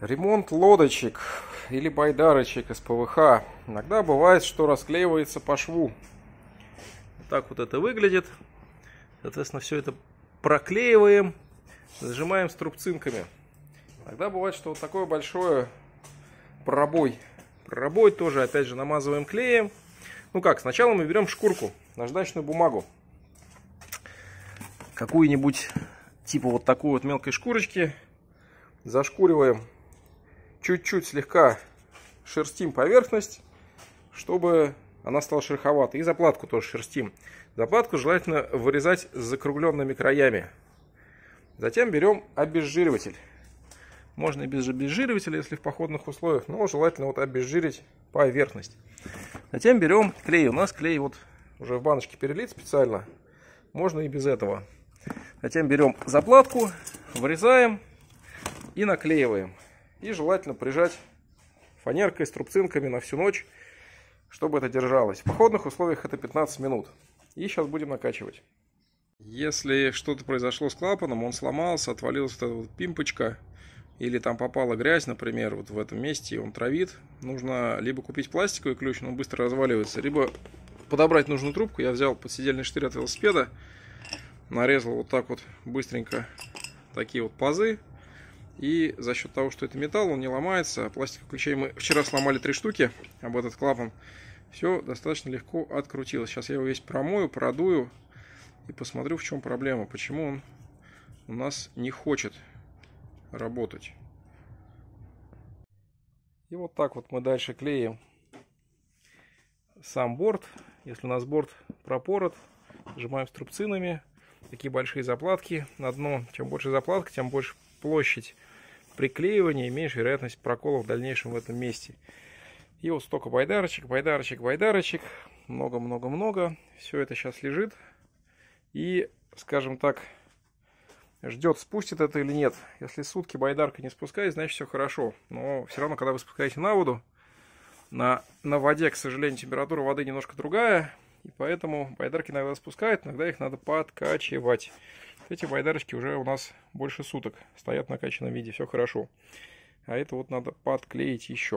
Ремонт лодочек или байдарочек из ПВХ. Иногда бывает, что расклеивается по шву. Так вот это выглядит. Соответственно, все это проклеиваем, зажимаем струбцинками. Иногда бывает, что вот такое большое пробой. Пробой тоже, опять же, намазываем клеем. Ну как, сначала мы берем шкурку, наждачную бумагу. Какую-нибудь, типа вот такой вот мелкой шкурочки. Зашкуриваем чуть-чуть слегка шерстим поверхность, чтобы она стала шероховатой. И заплатку тоже шерстим. Заплатку желательно вырезать с закругленными краями. Затем берем обезжириватель. Можно и без обезжиривателя, если в походных условиях, но желательно вот обезжирить поверхность. Затем берем клей. У нас клей вот уже в баночке перелит специально. Можно и без этого. Затем берем заплатку, вырезаем и наклеиваем. И желательно прижать фанеркой с трубцинками на всю ночь, чтобы это держалось. В походных условиях это 15 минут. И сейчас будем накачивать. Если что-то произошло с клапаном, он сломался, отвалилась вот эта вот пимпочка, или там попала грязь, например, вот в этом месте, и он травит, нужно либо купить пластиковый ключ, но он быстро разваливается, либо подобрать нужную трубку. Я взял подседельный штырь от велосипеда, нарезал вот так вот быстренько такие вот пазы, и за счет того, что это металл, он не ломается. А пластиковых ключей мы вчера сломали три штуки об этот клапан. Все достаточно легко открутилось. Сейчас я его весь промою, продую и посмотрю, в чем проблема. Почему он у нас не хочет работать. И вот так вот мы дальше клеим сам борт. Если у нас борт пропорот, сжимаем струбцинами. Такие большие заплатки на дно. Чем больше заплатка, тем больше площадь приклеивания и меньше вероятность прокола в дальнейшем в этом месте. И вот столько байдарочек, байдарочек, байдарочек, много-много-много. Все это сейчас лежит и, скажем так, ждет, спустит это или нет. Если сутки байдарка не спускает, значит все хорошо. Но все равно, когда вы спускаете на воду, на, на воде, к сожалению, температура воды немножко другая, и поэтому байдарки иногда спускают, иногда их надо подкачивать. Эти байдарочки уже у нас больше суток стоят в накачанном виде, все хорошо. А это вот надо подклеить еще.